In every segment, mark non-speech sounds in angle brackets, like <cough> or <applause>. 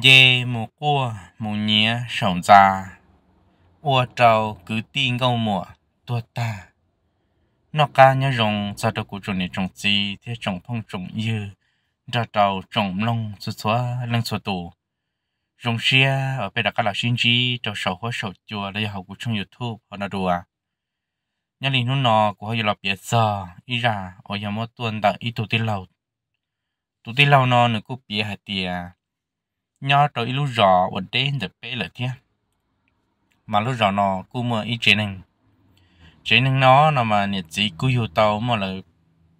dê mùa cua mùa nhía sổng già ua trâu cứ tin câu mùa tua ta nó ca nhớ rồng sao trâu của chúng này trồng gì thế trồng phong trồng như ra trâu trồng lông xua xua lông xua tù rồng xia ở bên đặc các lão sinh trí cho sầu hoa sầu chùa lấy học của trong youtube họ nó đùa nhà linh nó nó của họ là biệt giờ ý ra ở nhà mỗi tuần tặng ít tụ tiền lâu tụ tiền lâu nó nữa cũng biết hạt tiền nhỏ trời lúc rõ ở đây giờ bé là thế mà lúc rõ nó cũng mà ít chế năng chế năng nó nó mà nhiệt gì cũng hiểu tàu mà là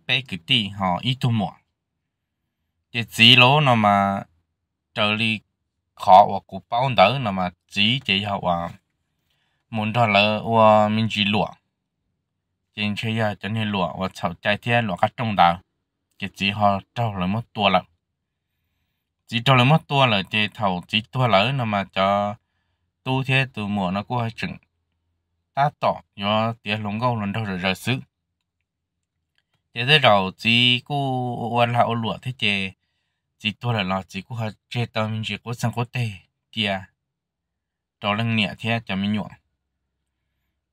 bé cứ tí họ ít tu mỏ nhiệt gì lỗ nó mà trở đi khó và cú bao đỡ nó mà chỉ chế họ và muốn đó lỡ và mình chỉ lụa trên chơi giờ chân nên lụa và sau chạy theo lụa các trong đào nhiệt gì họ trâu là mất tua lắm chỉ cho là mất tua là chỉ thầu chỉ tua lỡ nó mà cho tu thế từ mùa nó cũng hơi chừng ta tỏ do tiếng lúng gâu lần đầu rồi rồi xứ thế thế rồi chỉ cô quan là ô lụa thế chè chỉ tua là nó chỉ cô hơi chê tao mình chỉ có sang có tê tia cho lưng nhẹ thế cho mình nhuộm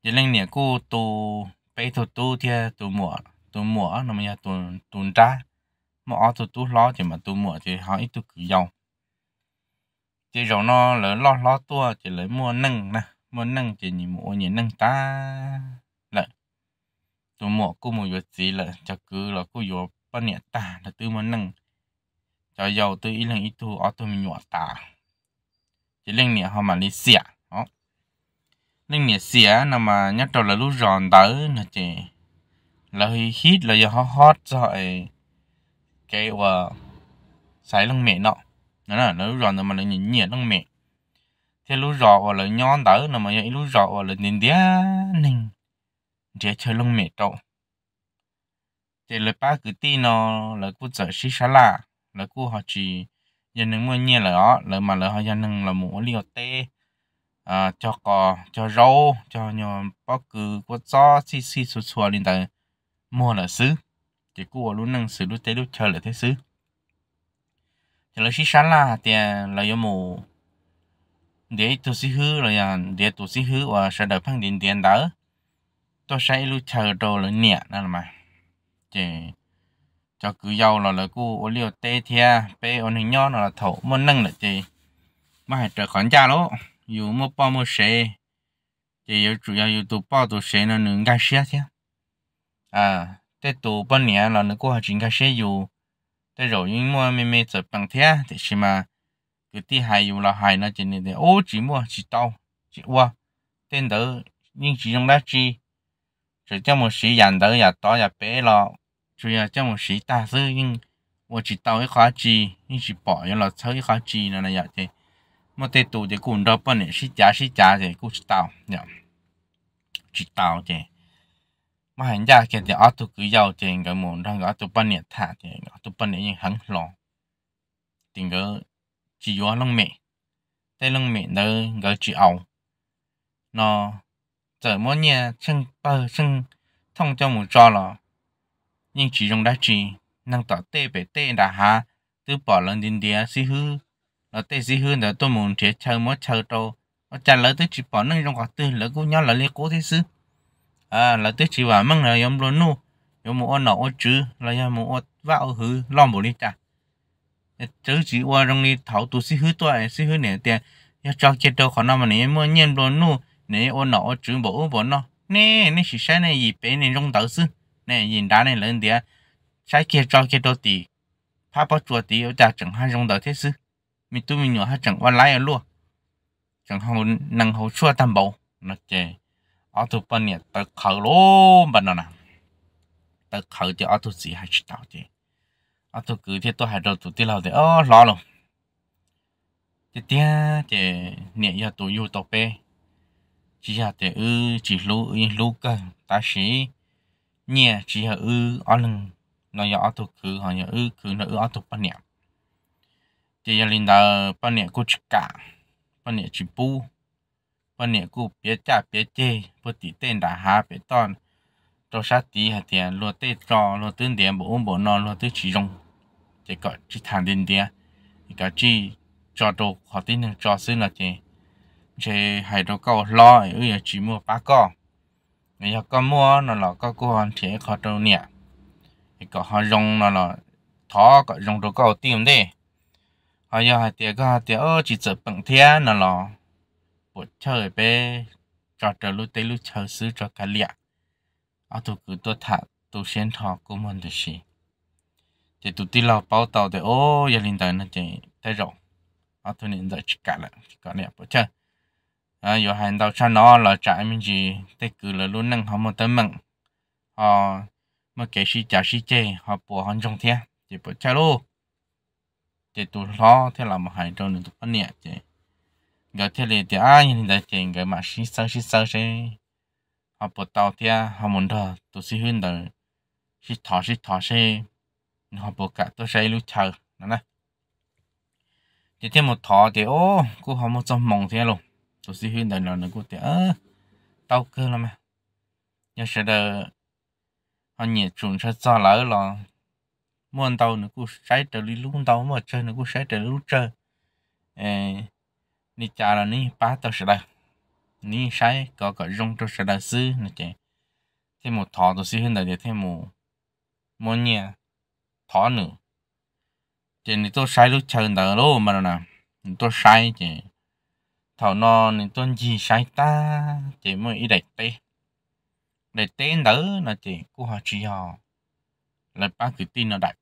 chỉ lưng nhẹ cô tu bây tu tu thế tu mùa tu mùa nó mới là tu tu ra mà ở tụ tú lo chỉ mà tụ mua thì họ ít tụ cứ giàu chỉ rồi nó lỡ lo lo tua chỉ lấy mua nâng nè mua nâng chỉ nhìn mua nhìn nâng ta lại tụ mua cũng mua việc gì là cho cứ là cứ vô bao nhiêu ta là tụ mua nâng cho giàu tụ ít lần ít tụ ở tụ mình nhỏ ta chỉ linh nhẹ họ mà đi xỉa đó linh nhẹ xỉa mà nhắc đầu là lúc giòn tới là chỉ là hít là giờ họ hot rồi cái và ờ, sai lưng mẹ nó, nó là nó rồi mà nó nhìn nhẹ lưng mẹ thế lúc rõ và là nhon tới nó mà vậy lúc rõ và là nhìn đĩa nình đĩa chơi lưng mẹ trâu thế là ba cứ tin nó là cứ sợ xí xá là là cứ họ chỉ giờ nâng mua nhẹ là đó là mà là họ giờ nâng là mua liều tê à, cho cò cho rau cho nhiều bóc cứ có cho xí xí xùa xùa lên tới mua là xứ chỉ cua luôn năng sử lúc tế lúc chờ là thế xứ thì là xí sáng là thì à, là do mù để tổ xí hư rồi à, để tổ xí hư và sẽ đợi phăng điện tiền đó tôi sẽ lúc chờ đồ là nhẹ đó là mà chỉ cho cứ giàu là là cô ô liu tê thia bê ô hình nho là thổ môn năng là chị mà hãy trở khoản cha lỗ dù mua bao mua xe chị chủ yếu dù tụ bao tụ xe nó nướng gai xe thia à tới tù bên nhà là nó cũng học chính cái xe dù tới rồi những mua mê mê chở bằng thế thì chỉ mà cứ tí hài dù là hài nó chỉ nên để ô chỉ mua chỉ tao chỉ qua tên nhưng chỉ trong đó chỉ chỉ cho một sĩ nhà to nhà bé là chủ yếu cho một sĩ ta sư chỉ tao cái khóa chỉ nhưng chỉ bỏ là chơi cái khóa chỉ này vậy thì mà tới tù thì cũng đâu bên này sĩ trả sĩ trả thì cũng chỉ tao dạ. thì mà hiện gia kia thì ở tụ cứ giàu tiền cái môn đang ở tụ bên này thả tiền ở tụ bên này nhưng hắn lo tiền cái chỉ yếu lông mẹ tay lông mẹ đó cái chỉ ao, nó giờ mỗi nhà sinh bờ sinh, thông cho một cho là nhưng chỉ trong đá chỉ năng tỏ tê bể tê đã hạ từ bỏ lần đến địa xí hư là tê xí hư là tôi muốn chế chơi mỗi chơi đâu mà trả lời tới chỉ bỏ năng trong quả tư lỡ cô nhau là liên cố thế xứ à là tôi chỉ vào măng là giống luôn nu yếm mua nọ ô chứ là yếm mua vào hứ lòng bộ đi trả chứ chỉ qua trong đi thảo tu sĩ hứ tuổi sĩ hứ nè tiền yếm cho chết đâu khó nào mà nè mua nhiên luôn nu nè ô nọ ô chứ bộ bộ nọ nè nè chỉ sai này gì bé này trong tàu sư nè nhìn đá này lớn tiền sai kia cho kia đâu tì pha bao chuột tì ở ta chẳng hai trong tàu thế sư mình tu mình nhỏ hai chẳng qua lái ở luôn chẳng hầu năng hầu chua tam bầu nó chè ở tụ bên này tới khẩu lô bên đó nè tới khẩu thì ở tụ gì hay chỉ tao chứ ở tụ cứ thế tôi hay đầu tụi tiêu lâu thì ơ lo luôn thì tiếc thì nhẹ giờ tụi yêu tụ pe chỉ giờ thì ư chỉ lú lú cơ ta sĩ nhẹ chỉ giờ ư ở lần nó giờ ở tụ cứ họ là ư cứ nó ở tụ bên này thì giờ linh đào bên này cô chỉ cả bên này chỉ bu วันเนี่ยกูเปียจ่าเปียเจปกติเต้นด่าหาเปียตอนตัวชาตีหาเตียนรัวเต้จอรัวตื้นเดียนบ่อุ้มบ่นอนรัวตื้นฉีรงจะก็จีทางดินเดียก็จีจอดขอตีหนึ่งจอซื้อละเจเจหายตัวก็ลอยเอ้ยจีมัวป้าก็เนี่ยก็มัวนั่นหรอก็กูหันเถียขอตัวเนี่ยก็หอยงนั่นหรอท้อก็ยงตัวก็ตีมเด้หายหายเตียก็หายเตียเออจีเจ็บปังเทียนั่นหรอ của chơi bé cho trở lúc tới lúc chờ xứ cho cả liệt à tụ cứ tôi thả tụ xem thọ của mình được gì thì tụ tí lò bao tàu thì ô gia linh tới nó chỉ tới rồi à tụ nên đợi cả là cả liệt bỏ chơi à giờ hàng đầu cho nó là trái mình gì tới cứ là luôn nâng họ một tấm mừng họ mà kể sĩ trả sĩ chê họ bỏ hắn trong thế thì bỏ chơi luôn thì tụ lo thế là mà hàng trong nên tụ ăn nhẹ chứ giờ thế này thì ai nhìn thấy tiền cái mà xí sơ xí sơ xí họ bắt đầu thì họ muốn thở tôi xí hơn đời xí thọ xí thọ xí họ bắt cả tôi xí lúc chờ nữa nè thì thêm một thọ thì ô cô họ một trong mong thế luôn tôi xí hơn đời là nó cô thì ơ tàu cơ lắm mà nhưng sẽ đời họ nhiệt chuẩn sẽ cho lỡ là muốn tàu nó cô sấy trở đi lúc tàu mà chơi nó cô sấy trở lúc chơi ni cha là ni ba tao sẽ đây ni sai có có dùng tao sẽ đây sư nè chị thêm một thọ tao sư hơn đời thêm một một nhà thọ nữa chị ni tôi sai lúc chờ đời luôn mà nè tôi sai chị thọ nó ni tôi gì sai ta chị mới ý đại tê đại tê đỡ nè chị cô họ chỉ họ là ba cái tin nó đại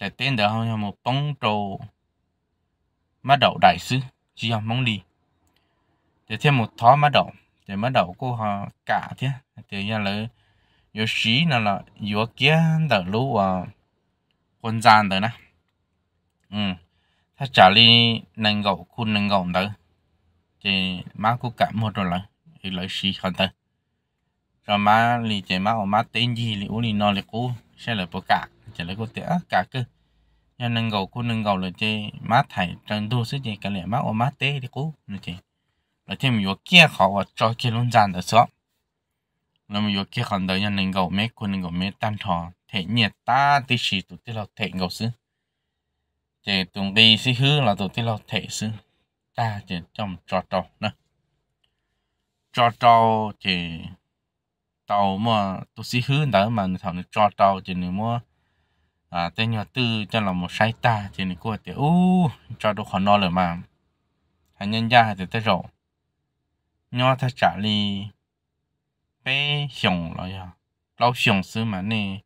để tên đỡ họ một bóng trâu, má đậu đại sứ chỉ học mong đi để thêm một thó má đầu để má đầu cô họ cả thế thì ra là yếu sĩ là là yếu kia đỡ lũ à ờ, quân gian tới nè ừ thà trả đi nâng gậu khuôn nâng gậu tới thì má cô cả một rồi là thì lấy sĩ hơn tới rồi má lì thì má họ má tên gì lì uống lì no lì cô sẽ là bộ cả chỉ lấy cô tẻ cả cơ nên nâng gầu cô nâng gầu là chơi má thầy trần đô sức chơi cái lẽ má ô má tê đi cô là chơi là thêm mình vừa kia khó và cho kia luôn dàn được xóm là mình vừa kia còn đợi nhà nâng gầu mấy cô nâng gầu mấy tam thọ thể nhiệt ta tí xì tụi tí là thể gầu sức chơi tụng đi xí hư là tụi tí là thể sức ta chơi trong trò trò nè trò trò chơi tàu mà tụi xí hư đó mà thằng trò trò chơi nữa mà à tên nhỏ tư cho là một sai ta thì này cô thì u cho đồ khó no rồi mà hãy nhân gia thì tới rồi nhỏ ta trả li bé xiong rồi à lâu xiong xứ mà nè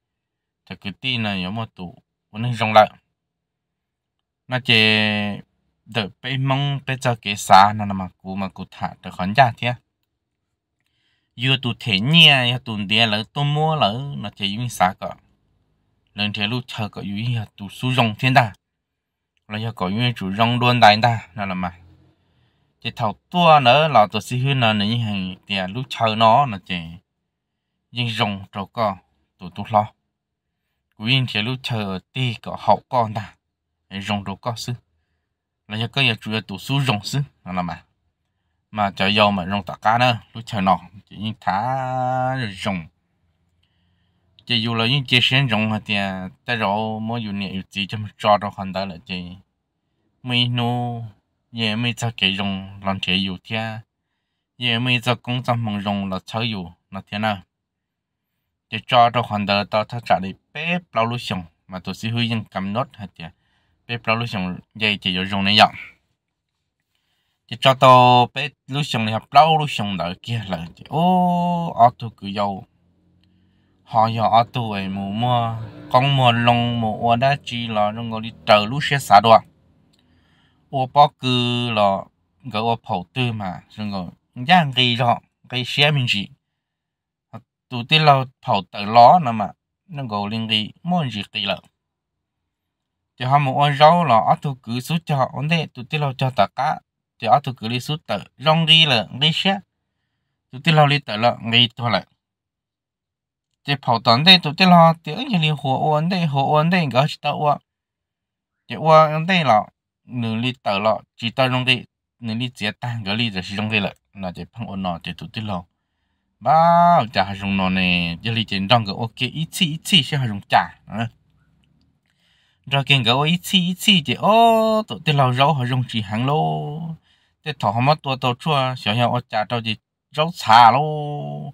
thì cứ tin là có một tụ vẫn nên rong lại nó chỉ được bé mong bé cho cái xa nó mà cú mà cú thả được khó giả thế vừa à. tụ thể nhẹ vừa tụ đĩa lỡ tụ mua lỡ nó chỉ dùng xa cả lần thế lúc chờ có yếu hiệp tụ su rong thiên ta là do có yếu chủ rong luôn đại ta là làm mà chỉ thầu tua nữa là tụ sĩ hư là những hàng tiền lúc chờ nó là chỉ nhưng rong trâu có tụ tụ lo quyên thế lúc chờ ti có hậu con ta rong trâu có sư là do có yếu chủ tụ su rong sư là là mà mà cho yêu mà rong tạ ca nữa lúc chờ nó chỉ thả rong chỉ dù là những chế sinh rộng hả thì ta rõ mỗi dù nhẹ gì cho mình cho đó hoàn tất là chỉ mấy nô nhẹ mấy cho cái rộng làm chế dù thì nhẹ mấy cho công cho mong rộng là chơi dù là thế nào để cho đó hoàn tất ta thắt trả đi bếp lâu lúc xong mà tôi sẽ hướng dẫn cầm nốt hả thì bếp lâu lúc xong dây chỉ dù rộng này dọc dạ. chỉ cho tôi bếp lúc xong thì học lâu lúc xong đợi kia là chỉ ô ô tôi cứ giàu họ nhỏ tuổi mù mua, con mùa lông mùa ua đã chỉ là nó ngồi đi chờ lúc xe xả đoạn ua bó cư là gọi ua phổ tư mà rồi ngồi giang gì đó cái xe mình gì tụi tí là phổ tử ló nữa mà nó gọi liên gì muốn gì kỳ lợn thì họ một ôi rau là ở tụ cứ suốt cho ổn định tụi tí là cho tất cả thì ở tụ cứ đi suốt tử rong đi là đi xe tụi tí là đi tử là đi thôi lại đi đi như là là hoa hoa hoa, người người chỉ chỉ tan, giờ chả dùng nó này, giờ li trên trong cái ok ít chi ít chi sẽ dùng chả, rồi cái cái ít chi ít chi thì ô tụi tôi lâu rau họ dùng chỉ hàng lô, cái thọ họ mất tua tàu chua, 小小我 chả cho gì rau xà lô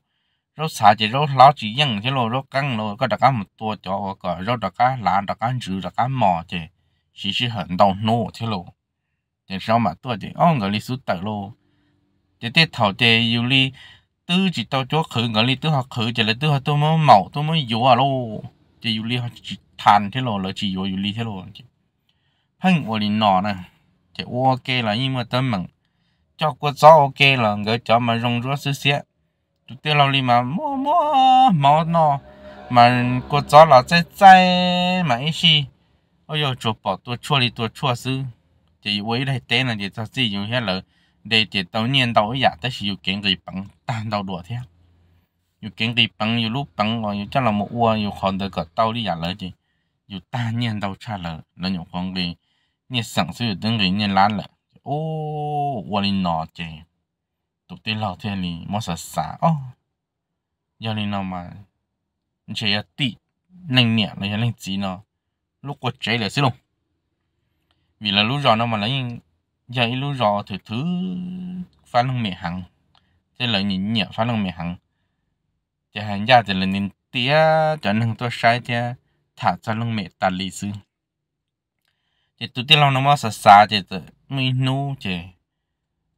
rốt xả chỉ rốt láo chỉ dừng chứ lô rốt căng lô có đặc cá một tua cho có rốt đặc cá lá đặc cá rử đặc cá mò chỉ chỉ chỉ hận đau nô chứ lô chỉ sau mà tua chỉ ông người lịch sử tờ lô chỉ tiếp thầu chỉ yêu đi tư chỉ tao chỗ khử người đi tư họ khử chỉ là tư học tôi mới mò, tôi mới yếu à lô chỉ yêu đi họ chỉ than thế lô là chỉ yếu yêu đi thế lô chỉ hưng ủa đi nọ nè chỉ ok là nhưng mà tâm mừng cho quá gió ok là người cho mà rong rúa xứ xía tiêu lâu li mà mua mua máu nó mà cô chó là chơi chơi mà ấy gì ôi giờ chuột bỏ tua đi tua chua sư thì với đây tên là để cho gì dùng hết để để tàu nhiên tàu ấy giả tới sử dụng kiến gì bằng tan tàu đùa thế dù kiến gì bằng rồi dù chắc một ua dù còn được cả tàu đi giả lời gì dù tan nhiên tàu cha lời là nhiều con gì nhiệt sẵn đừng gì nhiên lan lời ô ua đi nọ chơi tục tí lọ thiên lì mò sà sà ô giờ lì nó mà chế ya tí lên nhẹ là ya lên nó lúc quật chế là xí vì là lúc rõ nó mà lấy giờ ít lúc rõ thử thứ phá lông mẹ hằng thế là nhìn phá lông mẹ hằng thì hàng gia thì là nhìn tía cho nên tôi sai tía thả cho lông mẹ ta lì xứ thì tụi tía lòng nó mà sà sà thì mình nu thì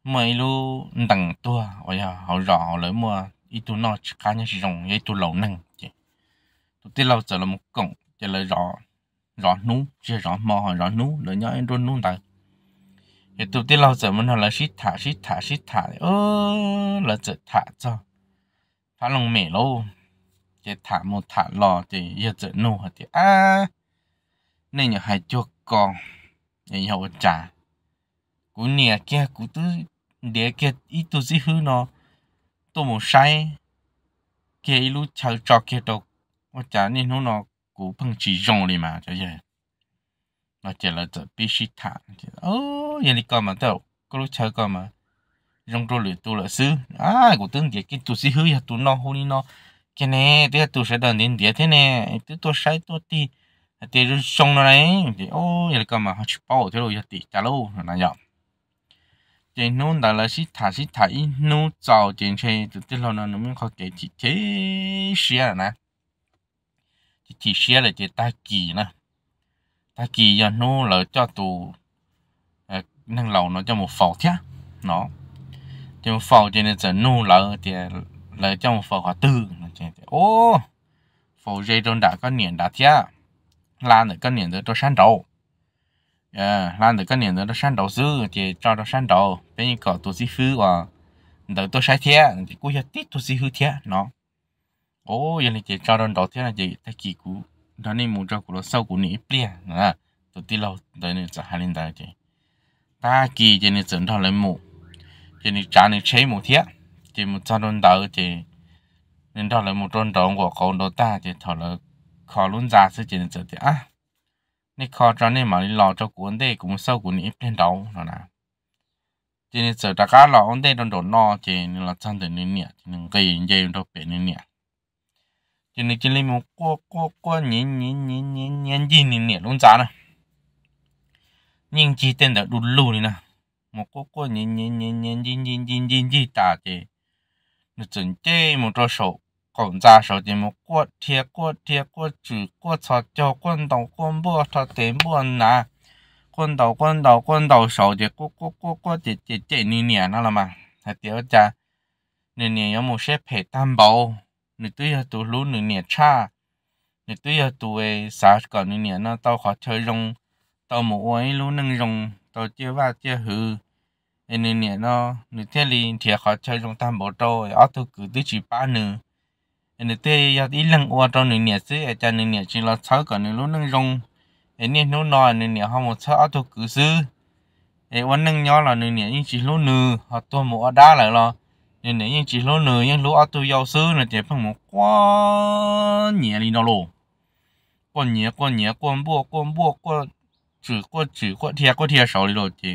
mấy lu đằng tua ôi à, họ rõ họ lấy mua ít tu nó chỉ cá nhân sử dụng ít tu lẩu năng chứ tu tiết lâu giờ là một cổng chỉ lấy rõ rõ nú chỉ rõ mò họ rõ nú lấy nhau anh luôn nú tại thì tu tiết lâu giờ mình họ lấy xít thả xít thả xít thả ơ là giờ thả cho thả lòng mẹ lâu chỉ thả một thả lò thì giờ giờ nú họ thì à nên nhà hai chuột con nhà hậu trà cú nè kia cú tư để cái ít tôi gì hư nó tôi muốn sai cái lúc chờ cho cái đó mà chả nên nó nó cũng bằng chỉ dùng đi mà chứ gì nó chỉ là tự bị sĩ thả ô giờ đi con mà tao có lúc chờ con mà dùng đồ lửa tôi là sư à cố tương để cái tôi gì hư ya tôi nó hôn nó cái này thế tôi sẽ đợi đến địa thế này tôi tôi sai tôi đi thì rồi xong rồi đấy ô giờ đi con mà họ chụp bao thế rồi giờ thì chả lâu là nhở chỉ nôn đó là chỉ thả chỉ thả ít nôn giàu chỉ từ từ lâu nó nó mới có cái chỉ chế xe rồi nè chỉ chỉ xe là chỉ ta kỳ nè ta kỳ giờ nô là cho tù nâng lầu nó cho một phẩu thế nó cho một phẩu cho nên giờ nô là thì là cho một phẩu hòa tư ô phẩu dây trong đã có niệm đã thế là nữa có niệm tới tôi sáng đầu à làm được cái niệm đó nó sáng đầu dư thì cho nó sáng đầu bên những cỏ tôi xí hư và đợi tôi sai thế thì cứ rất tít tôi sĩ hư thế nó ô giờ này thì cho nó đầu thế là gì ta kỳ cú đó nên muốn cho của nó sâu của nỉ bia là tôi tin lâu đợi nên sẽ hai lên đây thì ta kỳ thì nên dẫn thọ lên mù thì nên trả nên chế mù thế thì một cho nó đầu thì nên thọ lên mù trôn trống của con đó ta thì thọ là khó luôn ra sự chỉ nên dẫn thế à 你考察你嘛，你老着国内 cũng sâu của 你 bên đầu rồi nè chỉ nên sợ ta lò ông đây đồn đồn no chỉ là sang từ nên nhẹ chỉ cây dây đâu bể nên nhẹ chỉ nên chỉ nên một qua qua qua nhện nhện nhện nhện nhện gì nên nhẹ luôn giá nè nhưng chỉ tên là đùn lù nè một qua qua nhện nhện nhện nhện gì gì gì gì nó chuẩn chế một trò sổ còn ra sau thì một quá thiệt quá thiệt quá chữ quá sao cho quân đầu quân bộ sao tiền buồn nà quân đầu quân đầu quân đầu sau thì quá quá quá quá thì thì chỉ nỉ nỉ nó mà thật tiêu cha nỉ nỉ có một số hệ đảm bảo nỉ tuy là tụ lú nỉ nỉ cha nỉ tuy là tụ ấy sao còn nỉ nỉ nó tao khó chơi rong tao một ấy lú nâng rong tao chưa va chưa hư nỉ nỉ nó nỉ thiên liền thiệt khó chơi rong tam bảo trâu ở tôi cứ tới chỉ ba nửa nên thế ya ít lần qua trong nền nhà xứ ở trong nền nhà chỉ là sáu cả nền lúa nâng rong ở nền lúa nọ nền nhà họ một sáu áo thuộc cử xứ ở quan nâng nhỏ là nền nhà những chỉ lúa nư họ tua một đá lại lo nền nhà những chỉ lúa nư những lúa áo tua giàu xứ là chỉ phải một quá nhẹ đi nó luôn, quá nhẹ quá nhẹ quá bùa quá bùa quá chữ quá chữ quá thiệt quá thiệt sáu đi rồi thì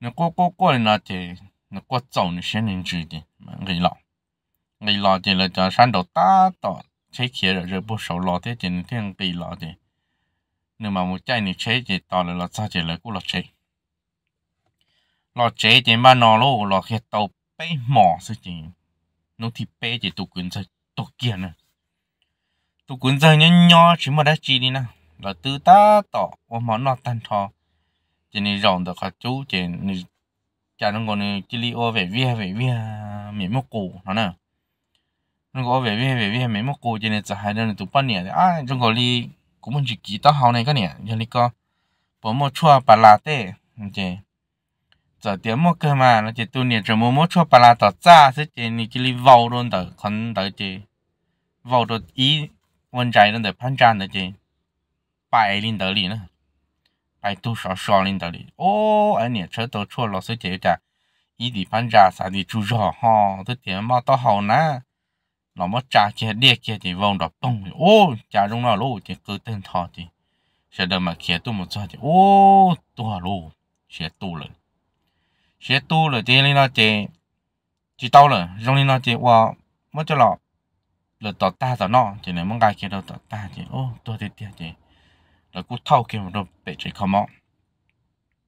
nó quá quá quá là thì nó quá giàu nó sẽ nên chỉ thì mà người lão 你老姐了叫山头大到切起了热不熟老姐今天地老姐，你嘛木在你切姐到了老早姐了过了切，老姐姐嘛拿了老些到被毛事情，侬提被姐都滚在多见呢，都滚在人家什么的记哩呢，老 từ ta 到我嘛那单套，今天让的个周姐你。cha nó còn chỉ li ô về vía về vía miệng mốc cổ nó nè 中国外边外边没么国家呢，这还能都半年的啊！中国里根本就几到好那个年，像那个不么错巴拉的，嗯对，这点么个嘛，那些多年这么么错巴拉到咋是这你这里 walk 到的，看到这 walk 到一文摘的潘展的这白领道理呢，白多少少领道理哦，俺年车都错了，所以这一点一地潘展啥的主要哈，这点么到好难。nó mất cha kia đĩa kia thì vòng đọc tông ô cha trong nào lô thì cứ tên thọ thì sẽ đợi mà kia tu một cho thì ô tu lô sẽ tu rồi sẽ tu rồi thì lên nó thì chỉ tao rồi trong lên nó thì wow mất cho lọ là tỏ ta tỏ nọ chỉ này mong gai kia đâu tỏ ta thì ô tu thì tiền thì là cứ thâu kia một đôi bể chỉ không mong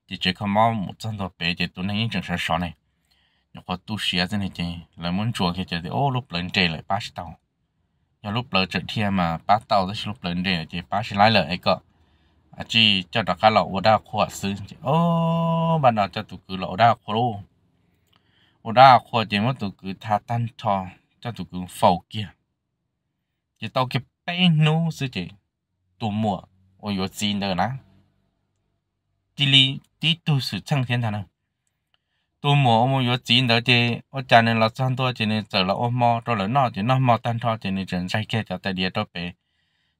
chỉ chỉ không mong một chân đôi bể thì tu này những trường sẽ sọ này ยพอตู้เสียจะหนี่ยเจแล้วมันจวกเจเจโอ้ลูกเปลนเจเลยป้าชิตาอย่าลูกเปลือเจเทียมาป้าเต่าจะลูกเปลนเจเจป้าชิไลเลยไอ้ก็อาจีเจ้าดอกกาหลอกวด้าขวดซื้อเจโอ้บานดอกจะตุกือหลอกด้าครูุด้าขวดเจมันตุกือทาตันทองจะตุกือฝาเกียจะเต่าเก็บเป้นนู้ซื้อเจตัวหมวกโอ้ยจีนเด้อนะจีลีจีตู้สุดช่างเทียนทานะ tôi mua mua yo chín đó chứ ở cha nên là sang tôi chỉ nên trở là ôm mò rồi là nó chỉ nó mò tan thọ chỉ nên chuyển sai kia cho tại địa đó về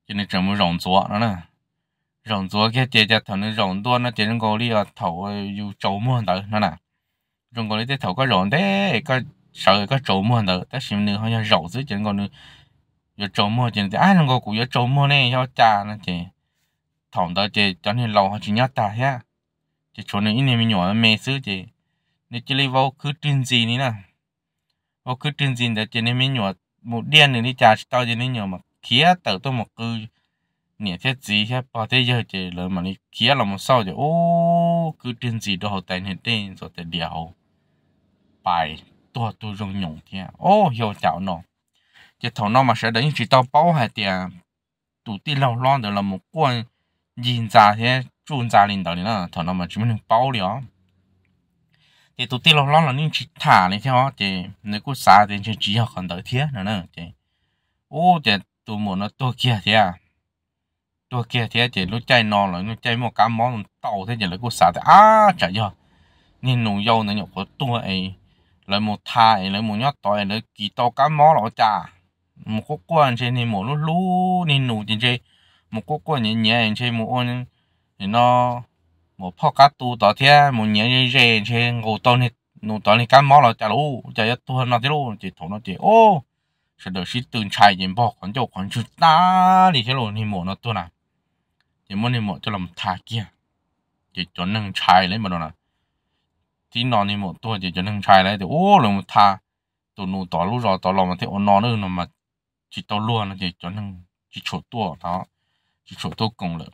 chỉ nên chuyển mua rồng chúa nó nè rồng chúa kia chỉ cho thằng nó rồng đua nó chỉ nên gọi đi là thầu yêu trâu mua đó nó nè rồng gọi đi tới thầu có rồng đấy có sợ có trâu mua đó tất nhiên nữa họ cho rồng dưới chỉ nên gọi nữa yo trâu mua chỉ nên ai nó gọi cũng yo trâu mua này yo cha nó chỉ thằng đó chỉ cho nên lâu họ chỉ nhớ ta ha chỉ chỗ này ít nên mình nhỏ mê xứ chỉ nếu chỉ lấy vào cứ tin gì nữa nè vào cứ tin gì để cho nên mình nhỏ một điên này đi trả tao cho nên nhỏ mà khía tao tôi một cứ nhẹ thế gì hết bỏ thế giờ chỉ là mà đi khía là một sau thì ô cứ tin gì đó tại hiện tên rồi tại điều bài tôi tôi rong nhộng thế ô hiểu chảo nó chỉ thằng nó mà sẽ đánh chỉ tao bao hai tiền tụi ti lâu lo được là một quan nhìn ra thế chun ra lên đó nữa thằng nó mà chỉ mình bao liền thì tụi tiên lo lo là nên chỉ thả này theo thì nếu có xa thì chỉ chỉ học còn đỡ thế nữa nữa thì ô thì tụi muốn nó tôi kia thế à tôi kia thế thì lúc chạy nó là lúc chạy một cá món tàu thế thì là có xa thì à chả giờ nên nụ dâu này nhậu có tôi ấy lấy một thà ấy lấy một nhát tôi lấy kỳ tàu cá món là chả một quốc quan trên nên một lúc lúc nên nụ trên trên một quốc quan nhẹ nhẹ trên một ôn thì nó một thọ cá tu tao thế một nhảy rè rè ngủ tao này nụ tao này cá mỏ là chả lu chả nhất tu hơn nó thế lu chỉ thổ nó chỉ ô sẽ được sĩ từng chạy nhìn bỏ còn chỗ còn chút ta thì thế luôn thì mổ nó tu nào chỉ muốn thì mổ cho làm thà kia chỉ cho nâng chạy lấy mà đó nào, tí nó thì mổ tu chỉ cho nâng chạy lấy thì ô là thà tụ nụ tao lu rồi tao làm mà thế ô nó nữa mà chỉ tao luôn nó chỉ cho nâng chỉ chỗ tu đó chỉ chỗ tu cùng lợi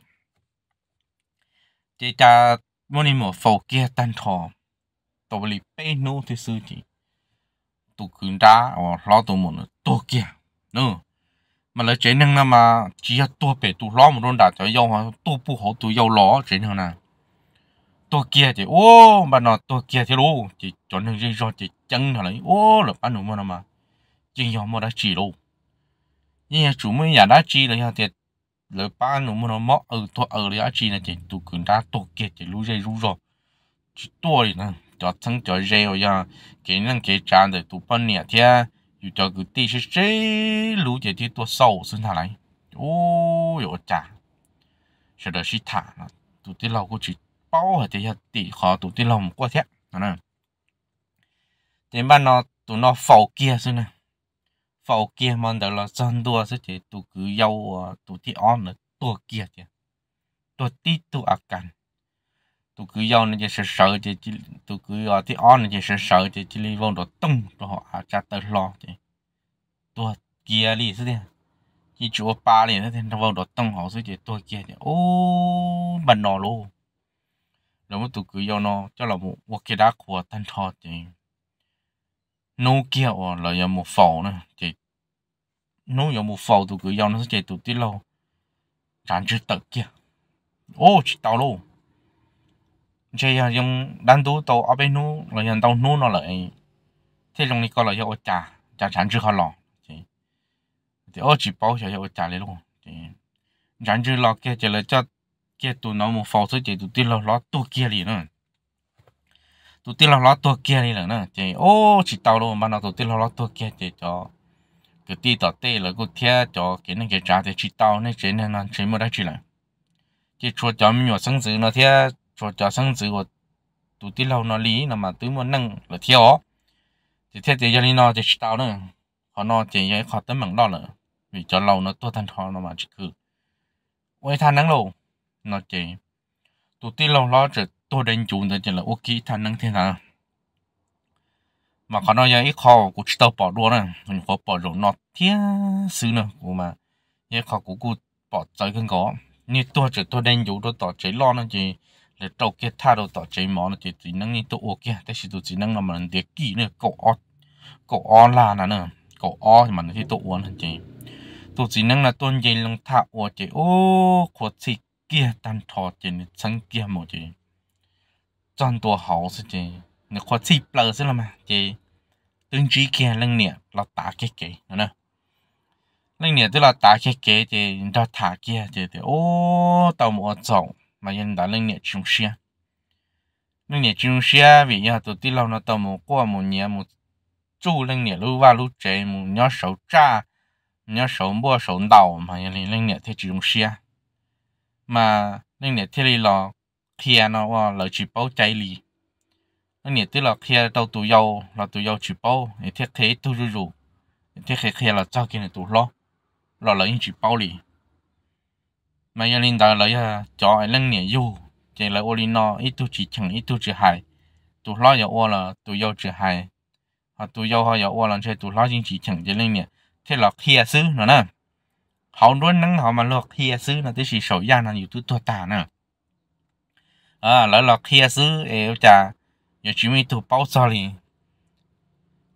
chị cha muốn đi mở phổ kia tan thò tàu bali bê nô thì sư chị tụ cứng đá ở lo tụ một tụ kia nữa mà lấy chế năng mà chỉ là tụ bể tụ lo một đôn đã cho yêu hoa tụ bu hổ tụ yêu lo chế năng nào tụ kia thì ô mà nó tụ kia thì luôn chỉ cho nên gì cho chỉ chân thằng ấy ô là bán đủ mà nó mà chỉ yêu mà đã chỉ luôn nhưng mà chủ mới nhà đã chỉ là nhà thiệt lời ba nó mà nó mỏ ở thua ở đấy chi là chỉ tụ cường đá tụ kia chỉ lú dây rú rồi chỉ tua đi nè cho thằng cho dây rồi ya cái năng cái tràn để tụ bắn nè thế dù cho cứ tí sẽ chế lú chỉ thì tua sâu xin thà lại ô yo chả sẽ được xí thả nè tụ tí lâu cũng chỉ bao hết thì tí khó tụ tí lâu một quá thế nè tiền ban nó tụ nó phẩu kia xin nè phao kia mà đó là chân đua sẽ chỉ tụ cứ yêu ờ, tụ thi on là tụ kia chứ tụ tí tụ ác cảnh tụ cứ yêu nó chỉ sợ sợ chứ tụ cứ yêu ờ, thì on nó chỉ sợ sợ chứ chỉ liên vong đó tung đó họ cha tớ lo chứ tụ kia đi thế chỉ chúa ba liền thế nó vong đó tung họ sẽ chỉ tụ kia chứ ô bận nọ luôn rồi mà tụ cứ yêu nó cho là một một cái đá của tan thọ chứ nó kia ở là giờ một phò nữa chị nó giờ một phò tụi cứ giờ nó sẽ chạy tụi tí lâu chẳng chữ tật kia ô chị tao luôn chị giờ à, dùng đan tú tàu ở bên nó là giờ tàu nó nó lại thế trong này có là giờ trà trà chẳng chữ khó lò chị thì ô chị bảo giờ ở trà này luôn chị chẳng chữ lò kia chỉ là cho kia tụi nó một phò sẽ chạy tụi tí lâu lò tụi kia liền nữa tụi tiên lo lo tua kia đi là nè chị ô chị tàu luôn mà nó tụi tiên lo lo tua kia chị cho cái tí tao tê là cô thea cho cái này cái trái thì chị tàu này chị này nó chị mới đã chị là chị cho cho mình nhỏ sáng dữ nó thea cho cho sáng dữ của tụi tiên lâu nó lý là mà tụi muốn nâng là thea thì thea thì gia này nó thì chị tàu nữa họ nó chỉ giấy họ tấm bằng đó nữa vì cho lâu nó tua thành thò nó mà chỉ cứ ôi than nắng lâu nó chỉ tụi tiên lâu lo rồi tôi đến chúng ta chỉ là ok thằng năng thế nào mà còn nói vậy khó của tao bỏ đua này mình khó bỏ rồi nó tiếc xứ nữa của mà vậy khó của cô bỏ tới cái có như tôi chỉ tôi đánh chúng tôi tỏ chế lo nó chỉ là trâu kia tha đâu tỏ chế mỏ nó chỉ chỉ nâng như tôi ok thế thì tôi chỉ nâng là mình để kỹ nữa cậu o cậu o là nè nè cậu o mà nó thì tôi uống chỉ tôi chỉ nâng là tôi dây lòng thả o chỉ ô của chỉ kia tan thọ chỉ sáng kia một chỉ chọn tổ hậu sẽ chị nó khó chịu lờ sẽ là mà chị tương trí kia lăng nè là tả cái kế nữa nè lăng nè tức là tả cái kế thì ra thả kia thì ô tàu một chậu mà nhân đã lăng nè chung xe lăng nè chung xe vì nhà tôi tí lâu nó một qua một nhà một chú lăng nè lưu va lưu chế một nhớ sầu cha nhớ sầu mua sầu đầu mà nhân lăng nè thế chung xe mà lăng nè thế là kia nó là lợi chỉ bao chạy lì nó nhiệt tức là kia đâu tụ dầu là tụ dầu chỉ bao thì thiết kế tụ rù rù thiết kế kia là cho kia là tụ lo là lợi chỉ bao lì mà yên linh đạo lợi à, cho ai lăng nhiệt yêu chỉ là ô linh nó ít tụ chỉ chẳng ít tụ chỉ hài, tụ lo giờ ô là tụ dầu chỉ hài, họ tụ dầu họ giờ ô là chơi tụ lo chính chỉ chẳng chỉ linh nhiệt thế là kia sư nữa nè họ luôn nắng họ mà lọt kia sư là tới chỉ sầu gian là yếu tụ tụ tàn nè à lỡ lọt kia à xứ eo chả giờ chỉ mình bao giờ đi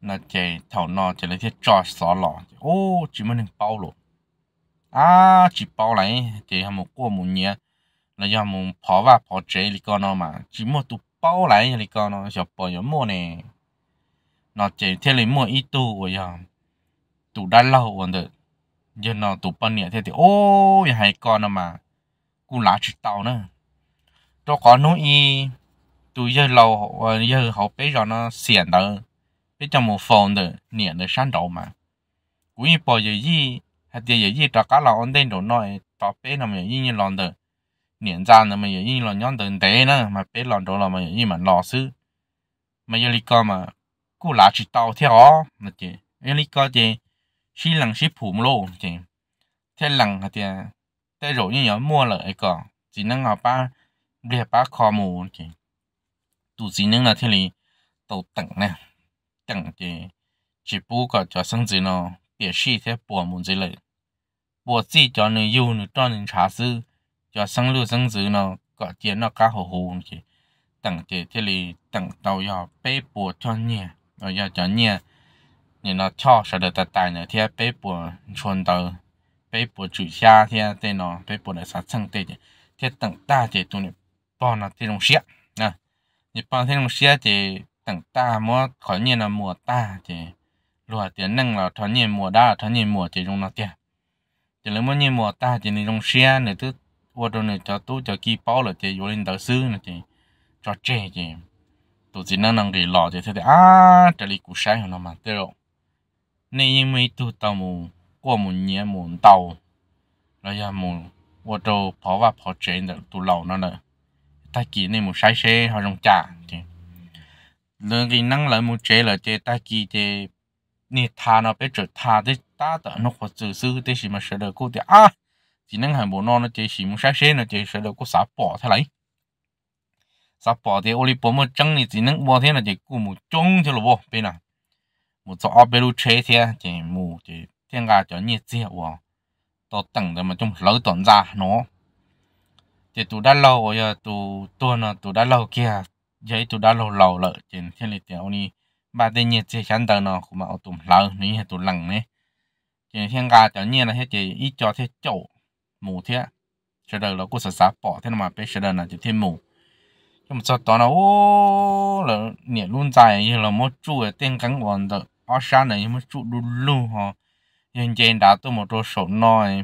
là chạy thầu nọ chạy lấy thiết trò xỏ lọ ô bao lộ à chỉ bao lại chạy hàm một một nhia là do một phó và phó chế lý con mà chỉ một tụ bao lại lý con nó chọc bỏ nhóm mua nè nó chạy theo lấy mua ít tu rồi giờ tụ đã lâu rồi nó tụ bao nhiêu thế ô giờ hai con nó mà cú lá chỉ tàu cho có nút y tụi giờ lâu ờ, giờ họ bây giờ nó xiển đó bây giờ một phòng đó niệm được sáng đầu mà cũng như bao giờ gì hay giờ gì cho cả là ông đến đồ nói cho bây nó mình như lòng đó niệm ra nó mình như lòng nhóm đường tế nữa mà bây lòng đồ là mình như mà lo sư mà giờ lý cơ mà cú lá chỉ tàu theo mà chị lý cơ chị xí lằng xí phủ lô chị thế lằng thì thế rồi như nhớ mua lại cái chỉ năng học ba เรียบป้าคอมูนจีตูจีนึงละที่ลีตัวตึงนะตึงจีจีปูก็จะสังจีนอเปียชีเทปัวมุนจีเลยปัวจีจะหนึ่งยูหนึ่งตอนหนึ่งชาซื้อจะสังลู่สังจีนอก็เจียนอกก้าหูหูจีตึงจีที่ลีตึงเตายอเป้ปัวจอนเนี่ยเราอยากจะเนี่ย你那跳啥的在带呢？天北部穿到北部住下天对呢，北部的啥城对的，天等大的都呢 bọn là thiên đồng xía à như bản thiên đồng xía thì tặng ta mua khỏi nhiên là mùa ta thì lùa tiền nâng là thoáng nhiên mùa đa thoáng nhiên mùa thì dùng nó tiền thì lấy mua nhiên mùa ta thì nên dùng xía nữa tức vô đồ này cho tú cho kỳ bao là thì vô lên đầu sư nữa thì cho trẻ thì tụi chỉ năng năng để lọ thì thế thì à trở lại củ sáng nó mà thế rồi nên mấy tụi tàu mù qua một nhẹ một tàu rồi giờ mù vô đồ 跑 và 跑 chuyện được tụi lầu nó nữa ta chỉ nên một sai xe họ dùng trả thì lượng cái năng lợi một chế là chế ta chỉ chế nè tha nó biết trở tha thì ta tự nó có tự sư thế gì mà sợ được cô thì à chỉ năng hàng bộ nó nó chế gì một sai xe nó chế sợ được cô xả bỏ thế này xả bỏ thì ô li bỏ một chân thì chỉ năng bỏ thế là chế cô một chung thế là bỏ bên nào một chỗ bên lu chế thế thì một thì thiên gà cho nhiệt gì hả tao tặng là mà chúng lỡ tổn ra nó thì tụ đã lâu rồi tụ tôi là tụ đã lâu kia vậy tụ đã lâu lâu rồi trên thế này thì ông đi ba tên nhiệt thì chẳng đời nó cũng mà ông tụ lâu nếu tụ lằng này trên thiên ga tự nhiên là thế thì ít cho thế chỗ mù thế sẽ đời là cũng sợ sá bỏ thế mà bé sẽ đời là chỉ thêm mù nhưng mà sau đó là ô là nhiệt luôn dài như là một chú ở tên cắn còn được ở sáng này nhưng mà chú luôn luôn họ nhân trên đã tôi một đôi số nói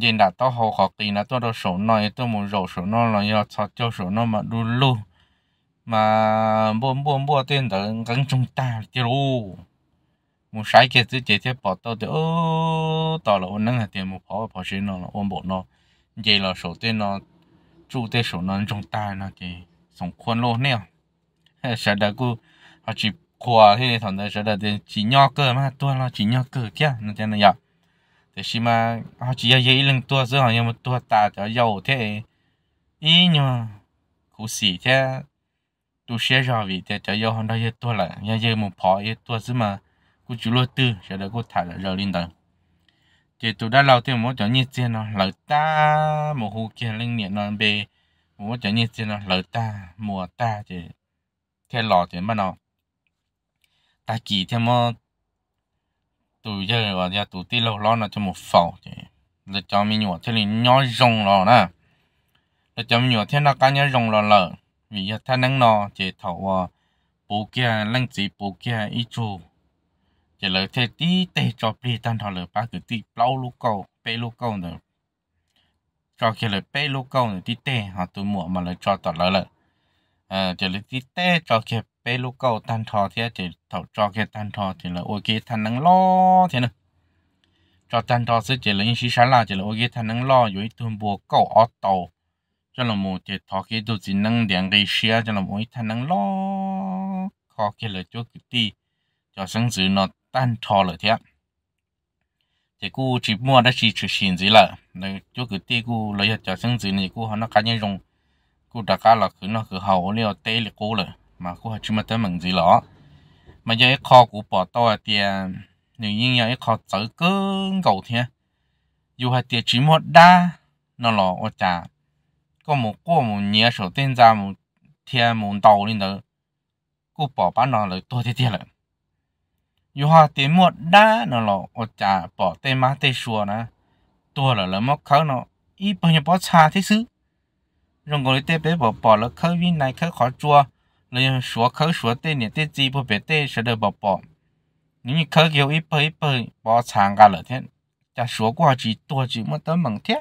nhìn đã tao hồ khó tí là tôi đâu số nói tôi muốn rổ số nó là do cho cho số nó mà đu lu mà buôn buôn buôn tiền đó gắn chúng ta tiêu lu một sai kia tự chế thế bỏ tao thì ô tao là ôn năng tiền một phó phó xin nó là ôn bộ nó vậy là số tiền nó chủ tế số nó chúng ta nó thì sống khuôn luôn nè <laughs> sợ đã cứ họ chỉ qua thì thằng đó sợ đã tiền chỉ nhau cơ mà tôi là chỉ nhau cơ chứ nó thế này vậy thế xí mà họ chỉ dạy dạy lần tua rồi họ nhưng mà tua ta cho giàu thế ý nhưng mà cụ thế tu xe rồi vì thế cho giàu họ đâu dạy tua là nhà dạy một phó dạy tua xí mà cụ chú lô tư sẽ được cụ thả rồi lên tầng thì tụi đã lâu thì mỗi chỗ như thế nó lỡ ta một hồ kia linh niệm nó bề mỗi chỗ như thế nó lỡ ta mùa ta thì theo lò thì nó ta kỳ theo mà tụi chơi gọi là tụi tí lâu lo nó cho một phẩu thì để cho mình nhỏ thế này nhỏ rồng lo nè để cho mình nhỏ thế nó cá nhỏ rồng lo lợ vì giờ thay nắng nó chỉ thầu ờ, bố kia lăng chỉ bố kia ít chú chỉ là thế tí tê cho bê tan thọ là ba cái tí lâu lúc cầu bê lúc cầu nữa cho cái là bê lúc cầu nữa tí tê họ tụi mua mà là cho tọt lợ lợ à chỉ là tí tê cho cái bé lúc cầu tan thò thế thì thầu cho cái tan thò thì là ôi cái thằng nắng lo thế nè cho tan thò sẽ chỉ là những xí xá là chỉ là ôi cái thằng nắng lo rồi tuôn bùa cầu ở tàu cho là một thì thò cái đồ gì năng điện cái xe cho là mỗi thằng nắng lo khó cái là chỗ cái ti cho sáng dự nó tan thò là thế thì cô chỉ mua đó chỉ chỉ xin gì là nên chỗ cái ti cô lấy cho sáng dự này cô họ nó cá nhân dùng cô đã cái là cứ nó cứ hậu liệu tê là cô rồi mà cô học chưa mà tới mình gì lỏ mà giờ cái kho của bỏ to thì nếu như giờ cái kho tới cứng cầu thế dù hạt tiền chỉ một đa nó lỏ ở trả có một cô một nhà sổ tên ra một thiên một đầu lên đó cô bỏ bán nó lại tôi thế thế rồi, dù họ tiền một đa nó lỏ ở trả bỏ tên má tên xua nè tôi là lấy móc khấu nó ít bao nhiêu bỏ xa thế xứ rồi ngồi tiếp bé bỏ bỏ là khơi viên này khơi khó chua เลยสัวเขาสัวเต้เนี่ยเต้จีพอเปเต้เสด็จบ่ปอนี่เขาเกี่ยวอีเปอีเปปอชางกันเลยเท่จะสัวกว่าจีตัวจีมันต้องมึงเท่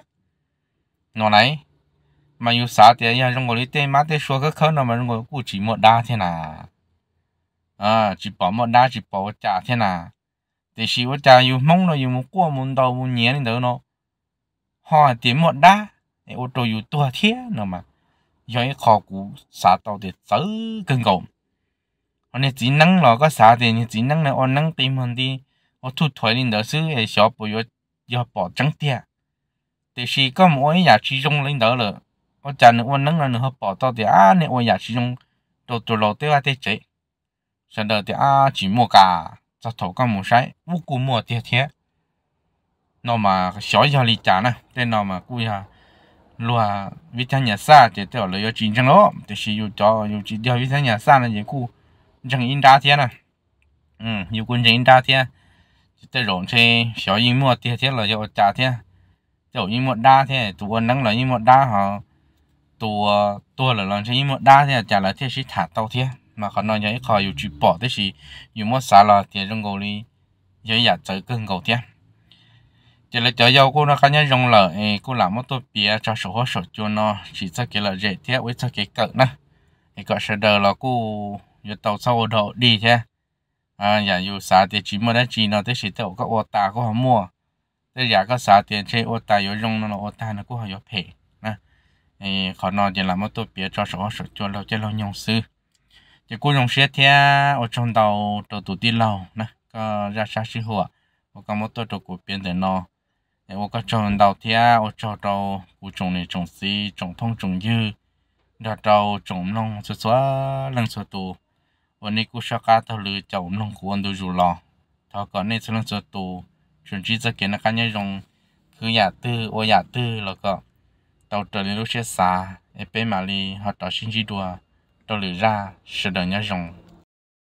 หนอไหนมันอยู่สาเตียยังจงกุลิเต้มาเต้สัวเขาเขาหนอมันจงกุกูจีหมดได้เท่น่ะอ่าจีปอหมดได้จีปอจ่าเท่น่ะแต่ชีว่าจ่าอยู่มงเราอยู่มุกัวมุนดาวมุนเนี้ยนี่เด้อเนาะห่อเตียหมดได้ไอโอโตอยู่ตัวเท่หนอมา dõi khó cụ xã tàu thì sớ cưng gồm anh ấy chỉ năng lo có xã thì chỉ năng là anh năng tìm hơn đi ở thu thuế lên đó xứ hay xóa bỏ yo yo bỏ trắng tia thì khi có mỗi nhà chỉ dùng lên đó là ở chả nữa anh năng là nữa bỏ tao thì à nên ở nhà chỉ dùng đồ đồ lo tiêu à thế chế sau đó thì à chỉ mua cả cho thầu có một sai vô cùng mua tiền thế nó mà xóa cho lý trả nè tên nó mà cua lúa vì thế nhà xa thì tôi là yêu chính chẳng lỗ thì chỉ yêu cho yêu chỉ điều vì thế nhà xa là gì cụ chẳng in đa thiên à ừ yêu quân chẳng in đa thiên tôi rộn thì 小音乐贴贴了就加贴，就音乐大贴，多能了音乐大哈，多多了了是音乐大贴，加了贴是弹刀贴，mà họ nói vậy họ yêu chỉ bỏ thế thì yêu mua xả là thì trong gấu đi dễ dàng tới cơn gấu tiếp chỉ là cho dâu cô nó cá nhân dùng lợi cô làm một tôi bia cho số hóa số cho nó chỉ cho cái là dễ thế với cho cái cỡ nè thì có sẽ đờ là cô giờ tàu sau đó đi thế à giả dụ xả tiền chỉ mới đã chỉ nó tới chỉ tàu có ô ta có họ mua tới giả có xả tiền chơi ô ta rồi dùng nó ô ta nó cũng họ có phê nè thì họ nói chỉ làm một tôi bia cho số hóa số cho lâu cho lâu nhung sư chỉ cô dùng xe thế ở trong tàu tàu tụt đi lâu nè có ra xa xí hùa có một tôi trụ của bên để nó 我 có trồng đầu thia ô cho đầu u trồng này trồng xí trồng thông trồng dư đó đầu trồng nông số số lần số tù วันนี้กูชอบการทะเลเจ้าหนุ่มควรดูอยู่หรอถ้าก่อนนี้ฉันจะตูฉันจีจะเก็บนักการยังยงคืออยากตื้อโออยากตื้อแล้วก็เต่าเจริญรู้เชี่ยสาเอเป้มาลีเขาต่อชินจีดัวเต่าหรือราเสด็จยังยง